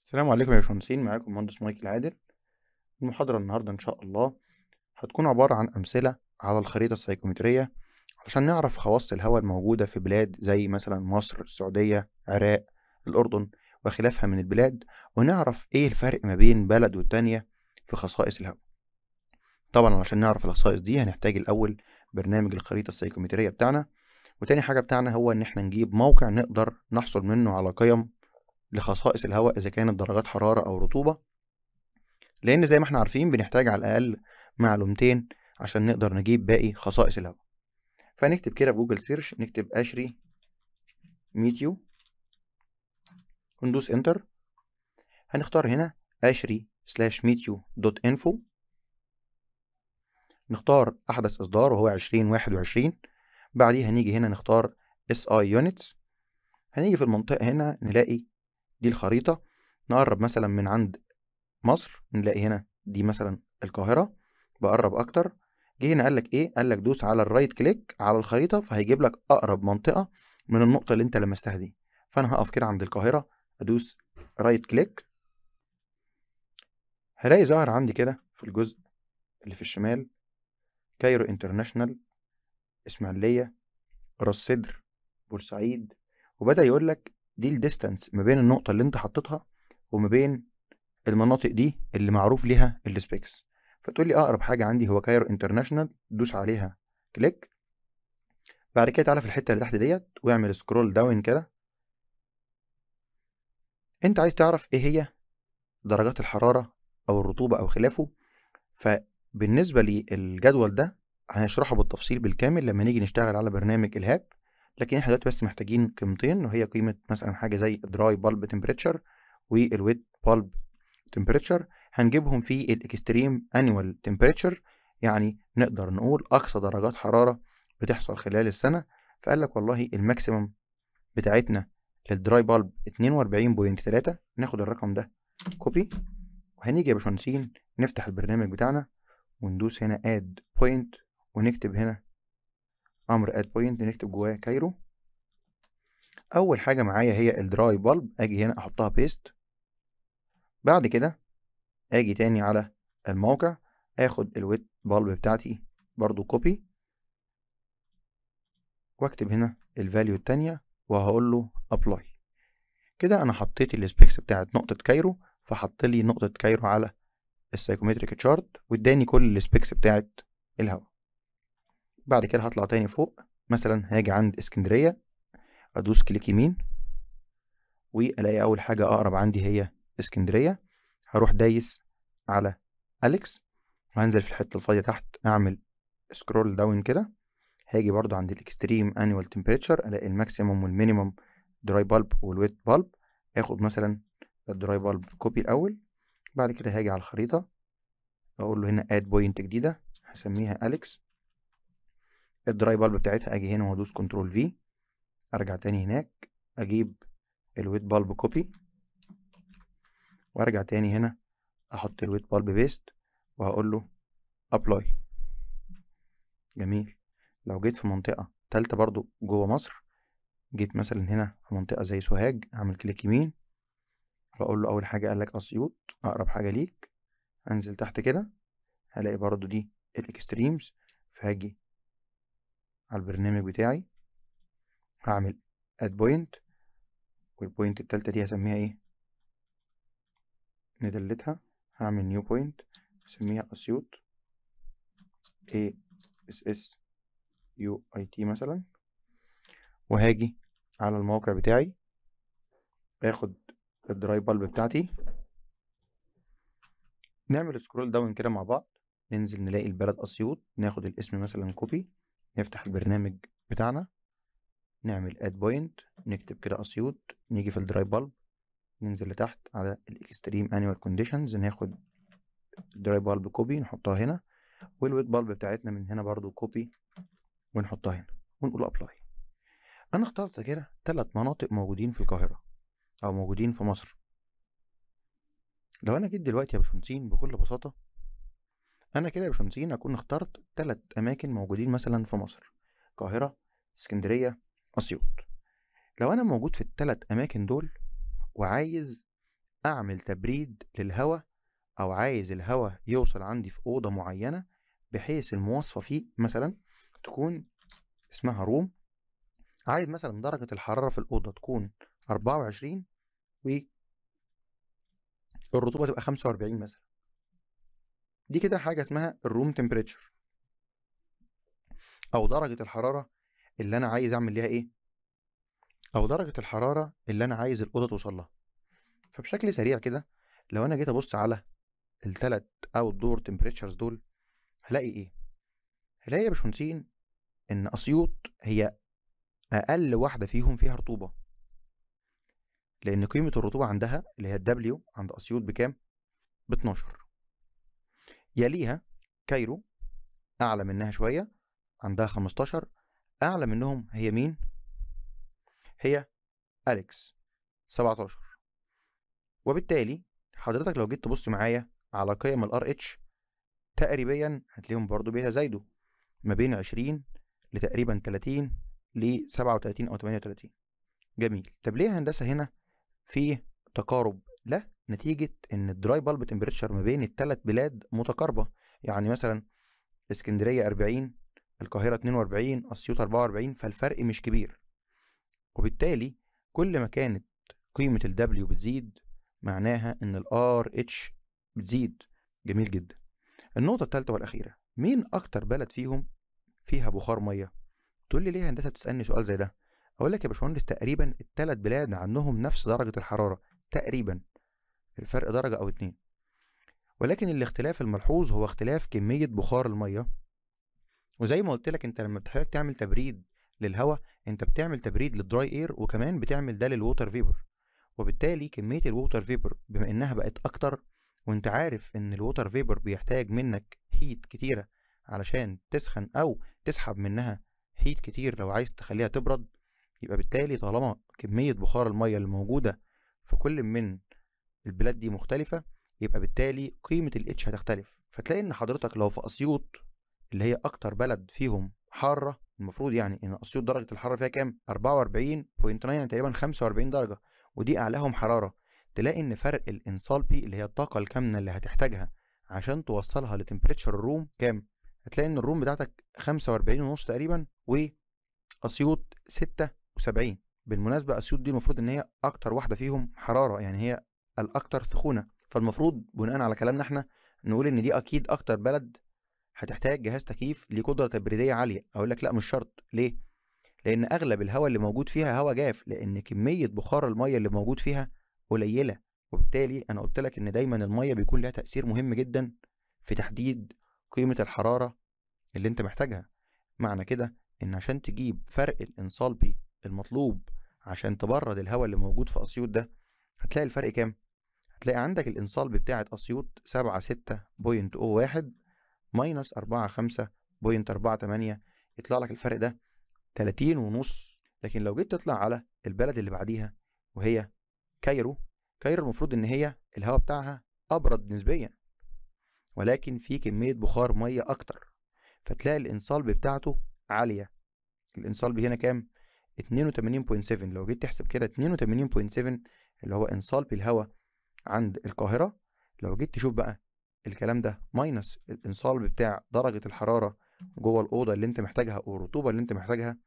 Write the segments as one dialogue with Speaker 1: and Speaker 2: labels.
Speaker 1: السلام عليكم يا باشمهندسين معاكم مهندس مايكل عادل المحاضرة النهاردة إن شاء الله هتكون عبارة عن أمثلة على الخريطة السيكومترية عشان نعرف خواص الهواء الموجودة في بلاد زي مثلا مصر السعودية العراق الأردن وخلافها من البلاد ونعرف إيه الفرق ما بين بلد والتانية في خصائص الهواء طبعا عشان نعرف الخصائص دي هنحتاج الأول برنامج الخريطه السيكومتريه بتاعنا وتاني حاجه بتاعنا هو ان احنا نجيب موقع نقدر نحصل منه على قيم لخصائص الهواء اذا كانت درجات حراره او رطوبه لان زي ما احنا عارفين بنحتاج على الاقل معلومتين عشان نقدر نجيب باقي خصائص الهواء فنكتب كده في جوجل سيرش نكتب اشري ميتيو وندوس انتر هنختار هنا اشري سلاش ميتيو دوت انفو نختار احدث اصدار وهو 2021 بعديها هنيجي هنا نختار اس اي يونتس هنيجي في المنطقه هنا نلاقي دي الخريطه نقرب مثلا من عند مصر نلاقي هنا دي مثلا القاهره بقرب اكتر جه هنا قال لك ايه قال لك دوس على الرايت كليك على الخريطه فهيجيب لك اقرب منطقه من النقطه اللي انت لمستها دي فانا هقف كده عند القاهره ادوس رايت كليك هلاقي ظاهر عندي كده في الجزء اللي في الشمال كايرو انترناشونال اسماعيليه راس صدر بورسعيد وبدا يقول لك دي الديستانس ما بين النقطه اللي انت حطيتها وما بين المناطق دي اللي معروف ليها السبيكس فتقول لي اقرب حاجه عندي هو كايرو انترناشونال دوس عليها كليك بعد كده تعالى في الحته اللي تحت ديت واعمل سكرول داون كده انت عايز تعرف ايه هي درجات الحراره او الرطوبه او خلافه ف بالنسبة للجدول ده هنشرحه بالتفصيل بالكامل لما نيجي نشتغل على برنامج الهاب لكن احنا دلوقتي بس محتاجين قيمتين وهي قيمة مثلا حاجة زي الدراي بالب تمبريتشر والويت بالب تمبريتشر هنجيبهم في الاكستريم انيوال تمبريتشر يعني نقدر نقول اقصى درجات حرارة بتحصل خلال السنة فقال لك والله الماكسيمم بتاعتنا للدراي بالب 42.3 ناخد الرقم ده كوبي وهنيجي يا باشمهندسين نفتح البرنامج بتاعنا وندوس هنا اد بوينت ونكتب هنا امر اد بوينت نكتب جواه كايرو اول حاجه معايا هي الدراي بالب اجي هنا احطها بيست بعد كده اجي تاني على الموقع اخد الويت بالب بتاعتي برضو كوبي واكتب هنا الفاليو التانية وهقول له ابلاي كده انا حطيت السبيكس بتاعت نقطة كايرو فحط لي نقطة كايرو على السايكومتريك تشارت واداني كل السبيكس بتاعه الهواء بعد كده هطلع تاني فوق مثلا هاجي عند اسكندريه ادوس كليك يمين والاقي اول حاجه اقرب عندي هي اسكندريه هروح دايس على اليكس وهنزل في الحته الفاضيه تحت اعمل سكرول داون كده هاجي برضو عند الاكستريم انيوال تمبريتشر الاقي الماكسيموم والمينيموم دراي بالب والويت بالب اخد مثلا الدراي بالب كوبي الاول بعد كده هاجي على الخريطة اقول له هنا اد بوينت جديدة هسميها اليكس الدراي بالب بتاعتها اجي هنا وادوس كنترول في ارجع تاني هناك اجيب الويت بالب كوبي وارجع تاني هنا احط الويت بالب بيست وهقول له ابلاي جميل لو جيت في منطقة تالتة برضو جوه مصر جيت مثلا هنا في منطقة زي سوهاج اعمل كليك يمين فاقول له اول حاجه قال لك اسيوط اقرب حاجه ليك انزل تحت كده هلاقي برضو دي الاكستريمز فهاجي على البرنامج بتاعي هعمل اد بوينت والبوينت التالتة دي هسميها ايه ندلتها هعمل نيو بوينت هسميها اسيوط اي اس اس يو اي تي مثلا وهاجي على الموقع بتاعي باخد الدراي بالب بتاعتي نعمل سكرول داون كده مع بعض ننزل نلاقي البلد اسيوط ناخد الاسم مثلا كوبي نفتح البرنامج بتاعنا نعمل اد بوينت نكتب كده اسيوط نيجي في الدراي بالب ننزل لتحت على الاكستريم انيوال كونديشنز ناخد الدراي بالب كوبي نحطها هنا والويت بالب بتاعتنا من هنا برضو كوبي ونحطها هنا ونقول ابلاي انا اخترت كده ثلاث مناطق موجودين في القاهره او موجودين في مصر لو انا جيت دلوقتي يا باشمهندسين بكل بساطه انا كده يا باشمهندسين اكون اخترت تلات اماكن موجودين مثلا في مصر القاهره اسكندريه اسيوط لو انا موجود في التلات اماكن دول وعايز اعمل تبريد للهواء او عايز الهواء يوصل عندي في اوضه معينه بحيث المواصفه فيه مثلا تكون اسمها روم عايز مثلا درجه الحراره في الاوضه تكون 24 والرطوبه تبقى 45 مثلا دي كده حاجه اسمها الروم تمبريتشر او درجه الحراره اللي انا عايز اعمل ليها ايه او درجه الحراره اللي انا عايز الاوضه توصل لها فبشكل سريع كده لو انا جيت ابص على التلات اوت دور تمبريتشرز دول هلاقي ايه هلاقي يا باشمهندسين ان اسيوط هي اقل واحده فيهم فيها رطوبه لأن قيمة الرطوبة عندها اللي هي الدبليو عند أسيوط بكام؟ ب 12 يليها كايرو أعلى منها شوية عندها 15 أعلى منهم هي مين؟ هي أليكس 17 وبالتالي حضرتك لو جيت تبص معايا على قيم الار RH تقريبا هتلاقيهم برضو بيتزايدوا ما بين 20 لتقريبا 30 ل 37 أو 38 جميل طب ليه هندسة هنا في تقارب لا نتيجة إن الدراي بالب تمبريتشر ما بين الثلاث بلاد متقاربة يعني مثلا اسكندرية 40 القاهرة 42 أسيوط 44 فالفرق مش كبير وبالتالي كل ما كانت قيمة ال W بتزيد معناها إن ال RH بتزيد جميل جدا النقطة الثالثة والأخيرة مين أكتر بلد فيهم فيها بخار مية تقول لي ليه هندسة بتسألني سؤال زي ده اقول لك يا باشمهندس تقريبا الثلاث بلاد عندهم نفس درجه الحراره تقريبا الفرق درجه او اتنين ولكن الاختلاف الملحوظ هو اختلاف كميه بخار الميه وزي ما قلت لك انت لما بتحتاج تعمل تبريد للهواء انت بتعمل تبريد للدراي اير وكمان بتعمل ده للووتر فيبر وبالتالي كميه الووتر فيبر بما انها بقت اكتر وانت عارف ان الووتر فيبر بيحتاج منك هيت كتيره علشان تسخن او تسحب منها هيت كتير لو عايز تخليها تبرد يبقى بالتالي طالما كمية بخار المية اللي موجودة في كل من البلاد دي مختلفة يبقى بالتالي قيمة الاتش هتختلف فتلاقي ان حضرتك لو في اسيوط اللي هي اكتر بلد فيهم حارة المفروض يعني ان اسيوط درجة الحرارة فيها كام 44.9 تقريبا 45 درجة ودي اعلاهم حرارة تلاقي ان فرق الانصالبي اللي هي الطاقة الكامنة اللي هتحتاجها عشان توصلها لتمبريتشر الروم كام هتلاقي ان الروم بتاعتك 45 ونص تقريبا واسيوط 6 وسبعين بالمناسبه اسيوط دي المفروض ان هي اكتر واحده فيهم حراره يعني هي الأكتر سخونه فالمفروض بناء على كلامنا احنا نقول ان دي اكيد اكتر بلد هتحتاج جهاز تكييف ليه قدره تبريديه عاليه اقول لك لا مش شرط ليه لان اغلب الهواء اللي موجود فيها هواء جاف لان كميه بخار الميه اللي موجود فيها قليله وبالتالي انا قلت لك ان دايما الميه بيكون لها تاثير مهم جدا في تحديد قيمه الحراره اللي انت محتاجها معنى كده ان عشان تجيب فرق الانصال بي المطلوب عشان تبرد الهواء اللي موجود في اسيوط ده هتلاقي الفرق كام هتلاقي عندك الانصال بتاعة اسيوط سبعة ستة بوينت او واحد ماينس أربعة خمسة بوينت أربعة تمانية يطلع لك الفرق ده تلاتين ونص لكن لو جيت تطلع على البلد اللي بعديها وهي كايرو كايرو المفروض ان هي الهواء بتاعها ابرد نسبيا ولكن في كمية بخار مية اكتر فتلاقي الانصال بتاعته عالية الانصال هنا كام 82.7 لو جيت تحسب كده 82.7 اللي هو انصالب الهواء عند القاهرة لو جيت تشوف بقى الكلام ده ماينس الانصالب بتاع درجة الحرارة جوه الأوضة اللي أنت محتاجها والرطوبة اللي أنت محتاجها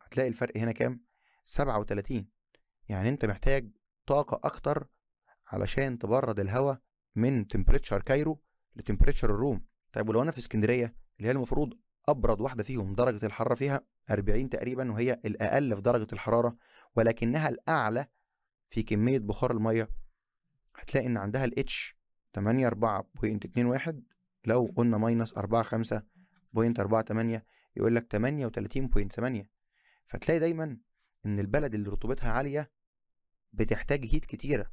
Speaker 1: هتلاقي الفرق هنا كام؟ 37 يعني أنت محتاج طاقة أكتر علشان تبرد الهواء من تمبريتشر كايرو لتمبريتشر الروم طيب ولو أنا في اسكندرية اللي هي المفروض ابرد واحده فيهم درجه الحراره فيها 40 تقريبا وهي الاقل في درجه الحراره ولكنها الاعلى في كميه بخار الميه هتلاقي ان عندها الاتش 8 4.21 لو قلنا ماينس 4 5.48 يقول لك 38.8 فتلاقي دايما ان البلد اللي رطوبتها عاليه بتحتاج هيت كتيره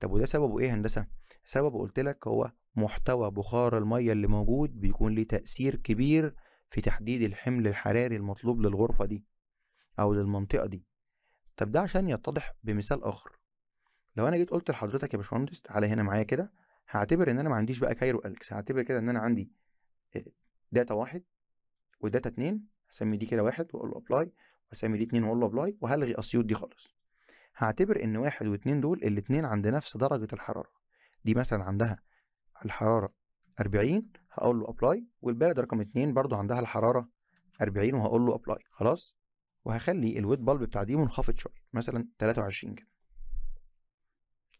Speaker 1: طب وده سببه ايه هندسه سببه قلت لك هو محتوى بخار المية اللي موجود بيكون ليه تأثير كبير في تحديد الحمل الحراري المطلوب للغرفة دي أو للمنطقة دي طب ده عشان يتضح بمثال آخر لو أنا جيت قلت لحضرتك يا باشمهندس تعالى هنا معايا كده هعتبر إن أنا ما عنديش بقى كايرو ألكس هعتبر كده إن أنا عندي آه، داتا واحد وداتا اتنين هسمي دي كده واحد وأقول له أبلاي وأسمي دي اتنين وأقول له أبلاي وهلغي أسيوط دي خالص هعتبر إن واحد واتنين دول الاتنين عند نفس درجة الحرارة دي مثلا عندها الحراره 40 هقول له ابلاي والبلد رقم 2 برضو عندها الحراره 40 وهقول له ابلاي خلاص وهخلي الويت بالب بتاع دي منخفض شويه مثلا 23 كده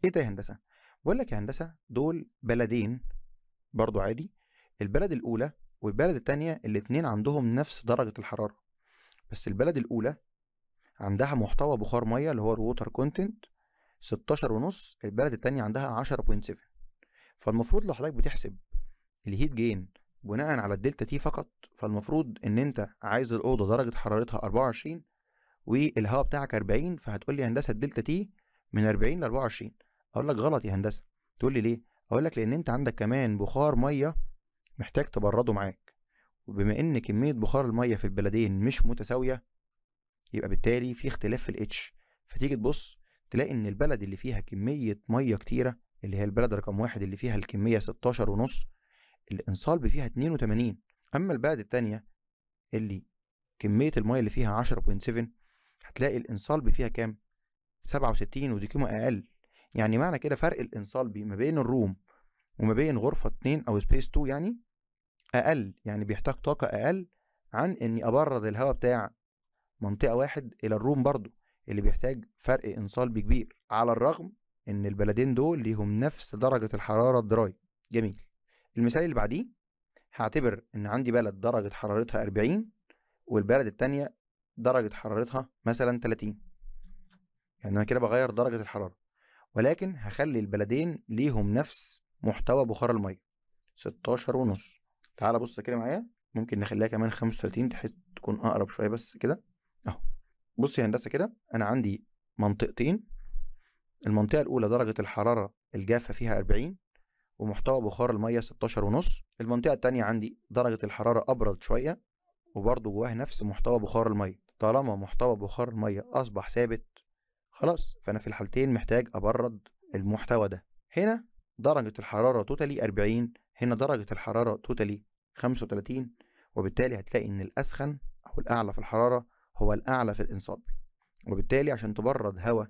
Speaker 1: ايه ده يا هندسه بقول لك يا هندسه دول بلدين برضو عادي البلد الاولى والبلد التانية الاتنين عندهم نفس درجة الحرارة بس البلد الأولى عندها محتوى بخار مية اللي هو الووتر كونتنت 16.5 ونص البلد التانية عندها 10.7 فالمفروض لو حضرتك بتحسب الهيت جين بناء على الدلتا تي فقط فالمفروض ان انت عايز الاوضه درجه حرارتها 24 والهواء بتاعك 40 فهتقول لي هندسه الدلتا تي من 40 ل 24 اقول لك غلط يا هندسه تقول لي ليه اقول لك لان انت عندك كمان بخار ميه محتاج تبرده معاك وبما ان كميه بخار الميه في البلدين مش متساويه يبقى بالتالي في اختلاف في الاتش فتيجي تبص تلاقي ان البلد اللي فيها كميه ميه كتيره اللي هي البلد رقم واحد اللي فيها الكمية 16 ونص الانصالب فيها 82 أما البلد التانية اللي كمية المية اللي فيها 10.7 هتلاقي الانصالب فيها كام؟ 67 ودي قيمة أقل يعني معنى كده فرق الانصالبي ما بين الروم وما بين غرفة 2 أو سبيس 2 يعني أقل يعني بيحتاج طاقة أقل عن إني أبرد الهواء بتاع منطقة واحد إلى الروم برضو اللي بيحتاج فرق انصالبي كبير على الرغم ان البلدين دول ليهم نفس درجه الحراره الدراية جميل المثال اللي بعديه هعتبر ان عندي بلد درجه حرارتها 40 والبلد التانية درجه حرارتها مثلا 30 يعني انا كده بغير درجه الحراره ولكن هخلي البلدين ليهم نفس محتوى بخار الميه 16 ونص تعال بص كده معايا ممكن نخليها كمان 35 تحس تكون اقرب شويه بس كده اهو بص يا هندسه كده انا عندي منطقتين المنطقة الأولى درجة الحرارة الجافة فيها 40 ومحتوى بخار المية 16 ونص المنطقة التانية عندي درجة الحرارة أبرد شوية وبرضه جواها نفس محتوى بخار المية طالما محتوى بخار المية أصبح ثابت خلاص فأنا في الحالتين محتاج أبرد المحتوى ده هنا درجة الحرارة توتالي 40 هنا درجة الحرارة توتالي 35 وبالتالي هتلاقي إن الأسخن أو الأعلى في الحرارة هو الأعلى في الإنصاب وبالتالي عشان تبرد هواء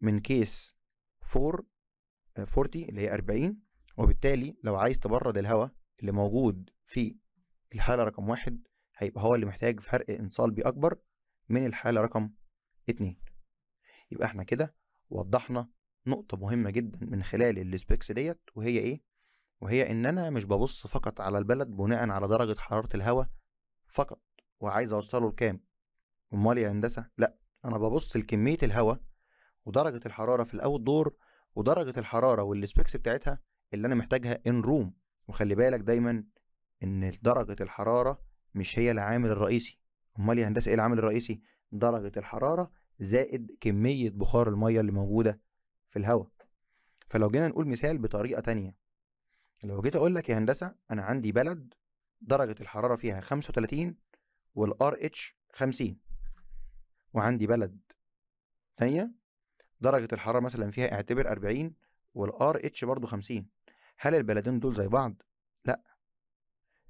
Speaker 1: من كيس 4 40 اللي هي 40 وبالتالي لو عايز تبرد الهواء اللي موجود في الحالة رقم واحد هيبقى هو اللي محتاج فرق انصال بي أكبر من الحالة رقم اتنين يبقى احنا كده وضحنا نقطة مهمة جدا من خلال السبيكس ديت وهي ايه؟ وهي ان انا مش ببص فقط على البلد بناء على درجة حرارة الهواء فقط وعايز اوصله لكام امال يا هندسة لا انا ببص لكمية الهواء ودرجه الحراره في الأوت دور ودرجه الحراره والسبيكس بتاعتها اللي انا محتاجها ان روم وخلي بالك دايما ان درجه الحراره مش هي العامل الرئيسي امال يا هندسه ايه العامل الرئيسي درجه الحراره زائد كميه بخار الميه اللي موجوده في الهواء فلو جينا نقول مثال بطريقه تانية لو جيت اقول لك يا هندسه انا عندي بلد درجه الحراره فيها 35 والار اتش 50 وعندي بلد تانية درجه الحراره مثلا فيها اعتبر 40 والار اتش برضه 50 هل البلدين دول زي بعض لا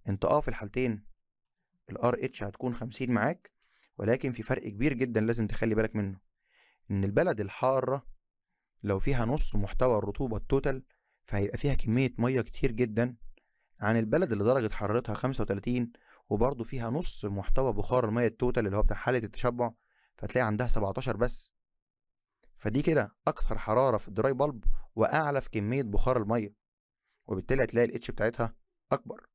Speaker 1: انت اه في الحالتين الار اتش هتكون 50 معاك ولكن في فرق كبير جدا لازم تخلي بالك منه ان البلد الحاره لو فيها نص محتوى الرطوبه التوتال فهيبقى فيها كميه ميه كتير جدا عن البلد اللي درجه حرارتها 35 وبرضه فيها نص محتوى بخار الميه التوتال اللي هو بتاع حاله التشبع فتلاقي عندها 17 بس فدي كده اكثر حراره في الدراي بلب واعلى في كميه بخار الميه وبالتالي هتلاقي الاتش بتاعتها اكبر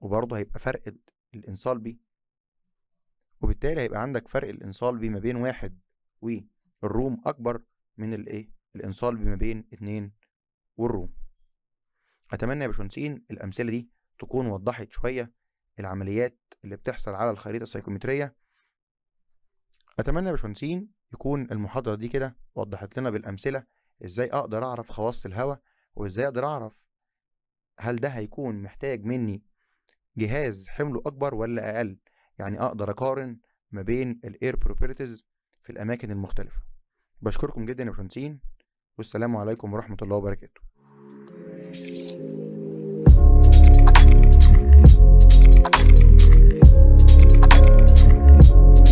Speaker 1: وبرضه هيبقى فرق الانصال بي وبالتالي هيبقى عندك فرق الانصال بي ما بين واحد والروم اكبر من الايه الانصال بي ما بين اتنين والروم اتمنى يا باشمهندسين الامثله دي تكون وضحت شويه العمليات اللي بتحصل على الخريطه السيكومتريه اتمنى يا باشمهندسين يكون المحاضرة دي كده وضحت لنا بالأمثلة إزاي أقدر أعرف خواص الهواء وإزاي أقدر أعرف هل ده هيكون محتاج مني جهاز حمله أكبر ولا أقل يعني أقدر أقارن ما بين الإير بروبرتيز في الأماكن المختلفة بشكركم جدا يا باشمهندسين والسلام عليكم ورحمة الله وبركاته Thank you.